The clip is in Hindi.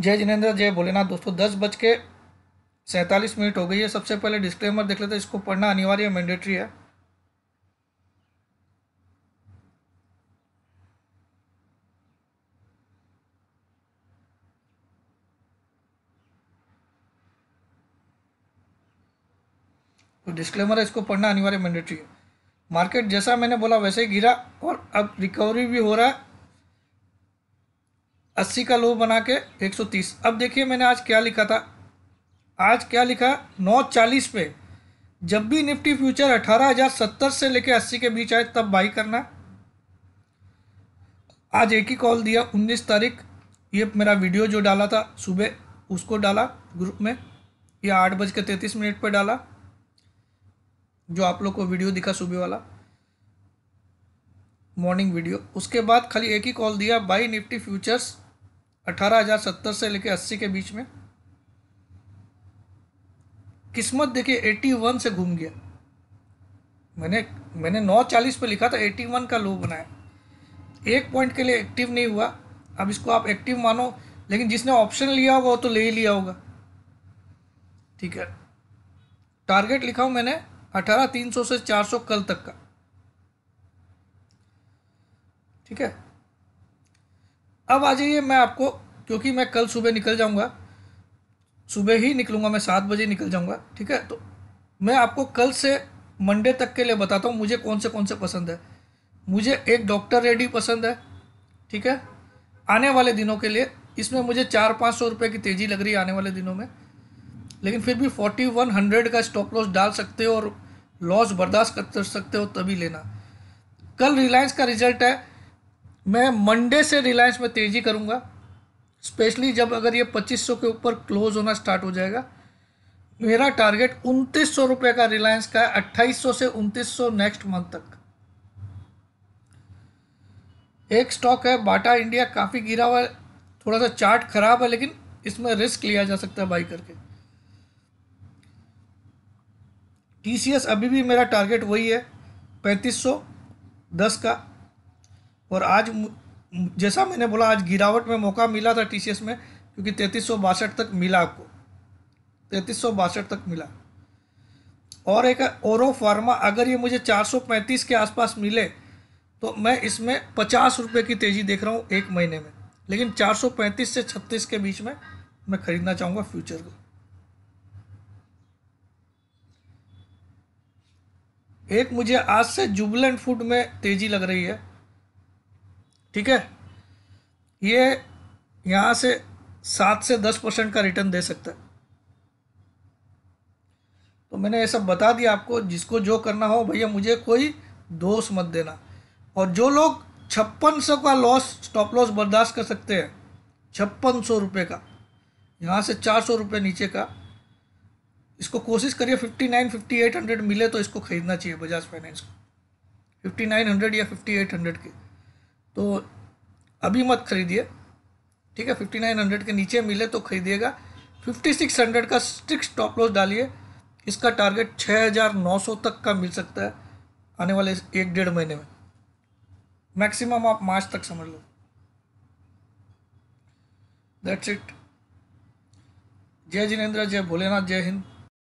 जय जिनेंद्र जय भोलेनाथ दोस्तों दस बज के सैंतालीस मिनट हो गई है सबसे पहले डिस्क्लेमर देख लेते हैं इसको पढ़ना अनिवार्य मैंडेटरी है तो डिस्क्लेमर है इसको पढ़ना अनिवार्य मैंडेटरी है मार्केट जैसा मैंने बोला वैसे ही गिरा और अब रिकवरी भी हो रहा है अस्सी का लो बना के एक सौ तीस अब देखिए मैंने आज क्या लिखा था आज क्या लिखा नौ चालीस पे जब भी निफ्टी फ्यूचर अठारह हज़ार सत्तर से लेके अस्सी के बीच आए तब बाई करना आज एक ही कॉल दिया उन्नीस तारीख ये मेरा वीडियो जो डाला था सुबह उसको डाला ग्रुप में ये आठ बज के तैंतीस मिनट पर डाला जो आप लोग को वीडियो दिखा सुबह वाला मॉर्निंग वीडियो उसके बाद खाली एक ही कॉल दिया बाई निफ्टी फ्यूचर्स अठारह हज़ार सत्तर से लेकर अस्सी के बीच में किस्मत देखिए एट्टी वन से घूम गया मैंने मैंने नौ चालीस पर लिखा था एट्टी वन का लो बनाया एक पॉइंट के लिए एक्टिव नहीं हुआ अब इसको आप एक्टिव मानो लेकिन जिसने ऑप्शन लिया होगा वो तो ले ही लिया होगा ठीक है टारगेट लिखा हूँ मैंने अठारह तीन सौ से चार सौ कल तक का ठीक है अब आ जाइए मैं आपको क्योंकि मैं कल सुबह निकल जाऊँगा सुबह ही निकलूँगा मैं सात बजे निकल जाऊँगा ठीक है तो मैं आपको कल से मंडे तक के लिए बताता हूँ मुझे कौन से कौन से पसंद है मुझे एक डॉक्टर रेडी पसंद है ठीक है आने वाले दिनों के लिए इसमें मुझे चार पाँच सौ रुपये की तेज़ी लग रही है आने वाले दिनों में लेकिन फिर भी फोर्टी वन हंड्रेड का स्टॉप लॉस डाल सकते हो और लॉस बर्दाश्त कर सकते हो तभी लेना कल रिलायंस का रिजल्ट है मैं मंडे से रिलायंस में तेज़ी करूँगा स्पेशली जब अगर ये 2500 के ऊपर क्लोज होना स्टार्ट हो जाएगा मेरा टारगेट उनतीस सौ रुपये का रिलायंस का है अट्ठाईस से उनतीस नेक्स्ट मंथ तक एक स्टॉक है बाटा इंडिया काफ़ी गिरा हुआ है थोड़ा सा चार्ट खराब है लेकिन इसमें रिस्क लिया जा सकता है बाई करके टी अभी भी मेरा टारगेट वही है पैंतीस सौ दस का और आज जैसा मैंने बोला आज गिरावट में मौका मिला था टीसीएस में क्योंकि तैतीस सौ बासठ तक मिला आपको तैतीस सौ बासठ तक मिला और एक ओरो फार्मा अगर ये मुझे 435 के आसपास मिले तो मैं इसमें पचास रुपये की तेज़ी देख रहा हूँ एक महीने में लेकिन 435 से 36 के बीच में मैं ख़रीदना चाहूँगा फ्यूचर को एक मुझे आज से जुबलेंट फूड में तेज़ी लग रही है ठीक है ये यहाँ से सात से दस परसेंट का रिटर्न दे सकता है तो मैंने ये सब बता दिया आपको जिसको जो करना हो भैया मुझे कोई दोष मत देना और जो लोग छप्पन सौ का लॉस स्टॉप लॉस बर्दाश्त कर सकते हैं छप्पन सौ रुपये का यहाँ से चार सौ रुपये नीचे का इसको कोशिश करिए fifty nine fifty eight hundred मिले तो इसको ख़रीदना चाहिए बजाज फाइनेंस को फिफ्टी नाइन हंड्रेड या फिफ्टी एट हंड्रेड के तो अभी मत खरीदिए ठीक है फिफ्टी नाइन हंड्रेड के नीचे मिले तो खरीदिएगा फिफ्टी सिक्स हंड्रेड का स्ट्रिक्ट स्टॉप लॉस डालिए इसका टारगेट छः हज़ार नौ सौ तक का मिल सकता है आने वाले एक डेढ़ महीने में मैक्सिमम आप मार्च तक समझ लो दैट्स इट जय जिनेन्द्र जय भोलेनाथ जय हिंद